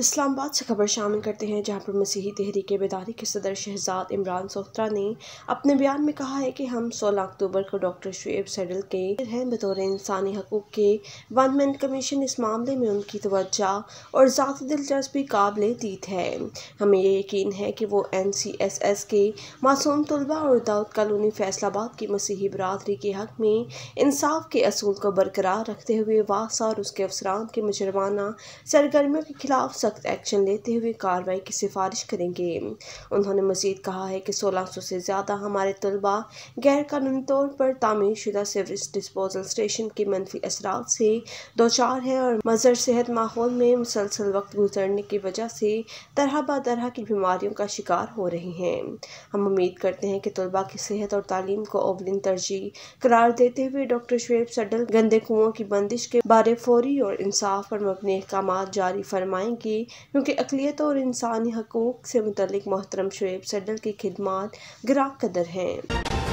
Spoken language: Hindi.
इस्लामाबाद से खबर शामिल करते हैं जहां पर मसीही तहरीक बेदारी के सदर शहजाद इमरान सोहत्रा ने अपने बयान में कहा है कि हम 16 अक्टूबर को डॉक्टर शुएब सैडल के हैं बतौर इंसानी हकूक़ के वन मैन कमीशन इस मामले में उनकी तोज्जा और ज़ाती दिलचस्पी काबिल तीत है हमें ये यकीन है कि वो एन सी एस एस के मासूम तलबा और दाऊद कॉलोनी फैसलाबाद की मसीही बरदरी के हक में इंसाफ के असूल को बरकरार रखते हुए वासा और उसके अफसरान के मुजरमाना सरगर्मियों के खिलाफ सख्त एक्शन लेते हुए कार्रवाई की सिफारिश करेंगे उन्होंने मजीद कहा है कि सोलह सौ से ज़्यादा हमारे तलबा गैर कानूनी तौर पर तामीर शुदा सेवरेज डिस्पोजल स्टेशन के मनफी असरा से दो चार है और मजर सेहत माहौल में मुसलसल वक्त गुजरने की वजह से तरह बरह की बीमारियों का शिकार हो रही हैं हम उम्मीद करते हैं कि तलबा की सेहत और तालीम को अवलिन तरजीह करार देते हुए डॉक्टर शुएब सडल गंदे कुओं की बंदिश के बारे फौरी और इंसाफ पर मबनी अहकाम जारी फरमाएंगे थी क्योंकि अकलीत और इंसानी हकूक़ से मतलब मोहतरम शुएब सडल की खिदमत ग्राह कदर हैं